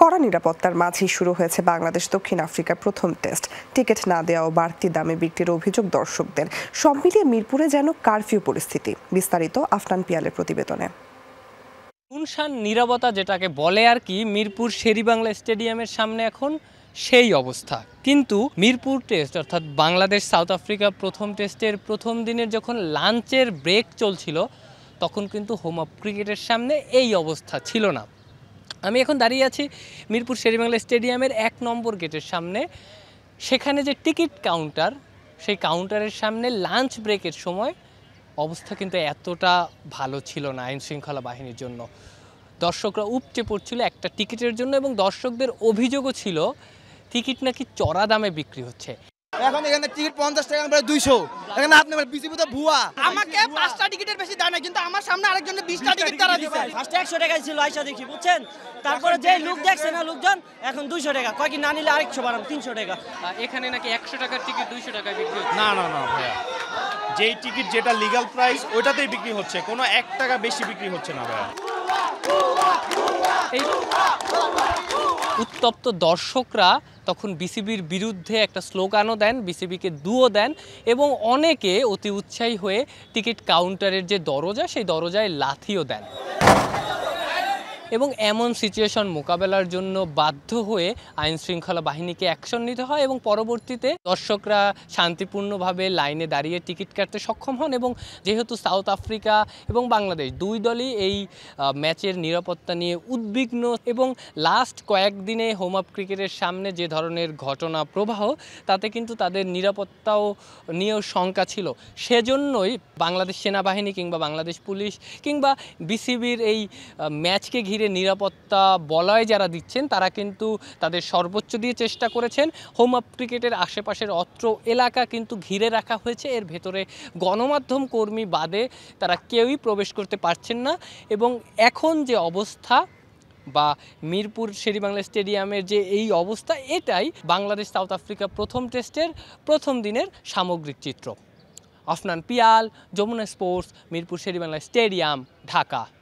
কড়া নিরাপত্তার মাঝেই শুরু হয়েছে বাংলাদেশ দক্ষিণ আফ্রিকার প্রথম টেস্ট টিকিট না দেওয়া ও বাড়তি দামে বিক্রির অভিযোগ দর্শকদের সব মিলিয়ে মিরপুরে যেন কারফিউ পরিস্থিতি বিস্তারিত আফনান পিয়ালের প্রতিবেদনে গুলশান নিরাপত্তা যেটাকে বলে আর কি মিরপুর শেরিবাংলা স্টেডিয়ামের সামনে এখন সেই অবস্থা কিন্তু মিরপুর টেস্ট অর্থাৎ বাংলাদেশ সাউথ আফ্রিকা প্রথম টেস্টের প্রথম দিনের যখন লাঞ্চের ব্রেক চলছিল তখন কিন্তু হোম অফ ক্রিকেটের সামনে এই অবস্থা ছিল না আমি এখন দাঁড়িয়ে আছি মিরপুর শেরিবাংলা স্টেডিয়ামের এক নম্বর গেটের সামনে সেখানে যে টিকিট কাউন্টার সেই কাউন্টারের সামনে লাঞ্চ ব্রেকের সময় অবস্থা কিন্তু এতটা ভালো ছিল না আইন শৃঙ্খলা বাহিনীর জন্য দর্শকরা উপচে পড়ছিল একটা টিকিটের জন্য এবং দর্শকদের অভিযোগও ছিল টিকিট নাকি চড়া দামে বিক্রি হচ্ছে এখন এখানে টিকিট পঞ্চাশ টাকা বলে দুইশো এখানে আপনি বিসিবি তো ভুয়া আমাকে পাঁচটা টিকিটের বেশি দেয় না কিন্তু আমার সামনে আরেকজনের বিশটা টিকিট তারা দিচ্ছে ফার্স্টে একশো টাকা ছিল আইসা দেখি বুঝছেন তারপরে যে লোক দেখছে না লোকজন এখন দুইশো টাকা কয়েকটি না নিলে আরেকশো বাড়ান তিনশো টাকা এখানে নাকি একশো টাকার টিকিট দুইশো টাকা বিক্রি না না না ভাইয়া যেই টিকিট যেটা লিগাল প্রাইস ওইটাতেই বিক্রি হচ্ছে কোনো এক টাকা বেশি বিক্রি হচ্ছে না ভাইয়া উত্তপ্ত দর্শকরা তখন বিসিবির বিরুদ্ধে একটা স্লোগানও দেন বিসিবিকে দুও দেন এবং অনেকে অতি উৎসাহী হয়ে টিকিট কাউন্টারের যে দরজা সেই দরজায় লাথিও দেন এবং এমন সিচুয়েশন মোকাবেলার জন্য বাধ্য হয়ে আইন শৃঙ্খলা বাহিনীকে অ্যাকশন নিতে হয় এবং পরবর্তীতে দর্শকরা শান্তিপূর্ণভাবে লাইনে দাঁড়িয়ে টিকিট কাটতে সক্ষম হন এবং যেহেতু সাউথ আফ্রিকা এবং বাংলাদেশ দুই দলই এই ম্যাচের নিরাপত্তা নিয়ে উদ্বিগ্ন এবং লাস্ট কয়েকদিনে হোম আপ ক্রিকেটের সামনে যে ধরনের ঘটনা প্রবাহ তাতে কিন্তু তাদের নিরাপত্তাও নিয়েও শঙ্কা ছিল সেজন্যই বাংলাদেশ সেনাবাহিনী কিংবা বাংলাদেশ পুলিশ কিংবা বিসিবির এই ম্যাচকে ঘিরে ধীরে নিরাপত্তা বলয় যারা দিচ্ছেন তারা কিন্তু তাদের সর্বোচ্চ দিয়ে চেষ্টা করেছেন হোম আপ ক্রিকেটের আশেপাশের অত্র এলাকা কিন্তু ঘিরে রাখা হয়েছে এর ভেতরে গণমাধ্যম কর্মী বাদে তারা কেউই প্রবেশ করতে পারছেন না এবং এখন যে অবস্থা বা মিরপুর বাংলা স্টেডিয়ামের যে এই অবস্থা এটাই বাংলাদেশ সাউথ আফ্রিকা প্রথম টেস্টের প্রথম দিনের সামগ্রিক চিত্র আফনান পিয়াল যমুনা স্পোর্টস মিরপুর বাংলা স্টেডিয়াম ঢাকা